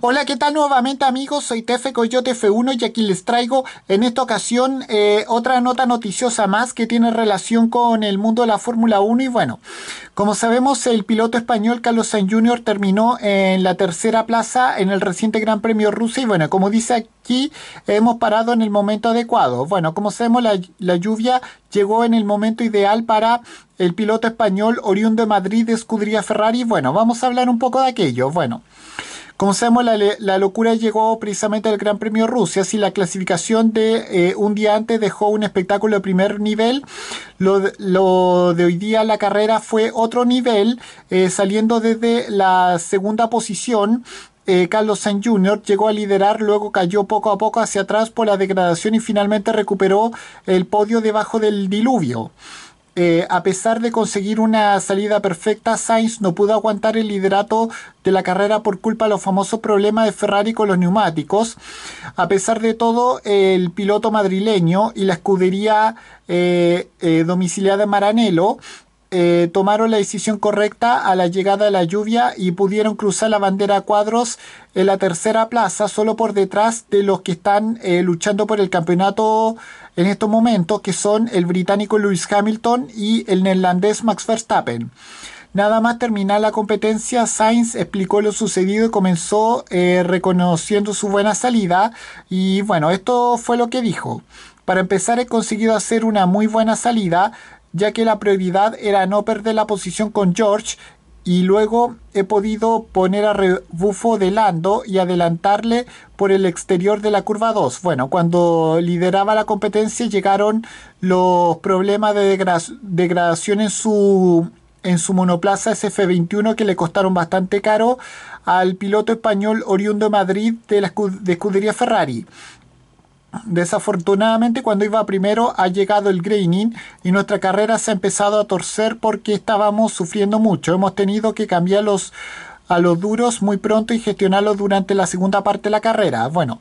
Hola, ¿qué tal nuevamente amigos? Soy Tefe Coyote F1 y aquí les traigo en esta ocasión eh, otra nota noticiosa más que tiene relación con el mundo de la Fórmula 1 y bueno, como sabemos el piloto español Carlos Sainz Jr. terminó en la tercera plaza en el reciente Gran Premio Rusia y bueno, como dice aquí, hemos parado en el momento adecuado. Bueno, como sabemos la, lluvia llegó en el momento ideal para el piloto español oriundo de Madrid de Ferrari. Bueno, vamos a hablar un poco de aquello. Bueno. Como sabemos, la, la locura llegó precisamente al Gran Premio Rusia. Si la clasificación de eh, un día antes dejó un espectáculo de primer nivel, lo, lo de hoy día la carrera fue otro nivel, eh, saliendo desde la segunda posición eh, Carlos Sainz Jr. llegó a liderar, luego cayó poco a poco hacia atrás por la degradación y finalmente recuperó el podio debajo del diluvio. Eh, a pesar de conseguir una salida perfecta, Sainz no pudo aguantar el liderato de la carrera por culpa de los famosos problemas de Ferrari con los neumáticos. A pesar de todo, el piloto madrileño y la escudería eh, eh, domiciliada en Maranello eh, tomaron la decisión correcta a la llegada de la lluvia y pudieron cruzar la bandera a cuadros en la tercera plaza, solo por detrás de los que están eh, luchando por el campeonato en estos momentos, que son el británico Lewis Hamilton y el neerlandés Max Verstappen. Nada más terminar la competencia, Sainz explicó lo sucedido y comenzó eh, reconociendo su buena salida. Y bueno, esto fue lo que dijo. Para empezar he conseguido hacer una muy buena salida, ya que la prioridad era no perder la posición con George y luego he podido poner a rebufo de Lando y adelantarle por el exterior de la curva 2. Bueno, cuando lideraba la competencia llegaron los problemas de degradación en su en su monoplaza SF21 que le costaron bastante caro al piloto español oriundo Madrid de la escudería Ferrari. Desafortunadamente cuando iba primero ha llegado el graining y nuestra carrera se ha empezado a torcer porque estábamos sufriendo mucho. Hemos tenido que cambiar a los duros muy pronto y gestionarlos durante la segunda parte de la carrera. Bueno,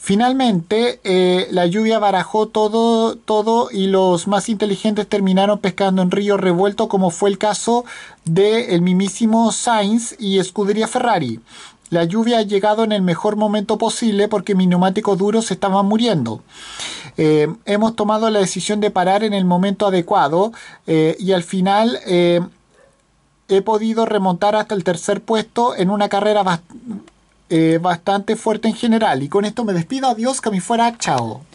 finalmente eh, la lluvia barajó todo, todo y los más inteligentes terminaron pescando en río revuelto como fue el caso del el mismísimo Sainz y escudería Ferrari. La lluvia ha llegado en el mejor momento posible porque mis neumáticos duros se estaban muriendo. Eh, hemos tomado la decisión de parar en el momento adecuado eh, y al final eh, he podido remontar hasta el tercer puesto en una carrera bastante fuerte en general. Y con esto me despido. Adiós, que me fuera. Chao.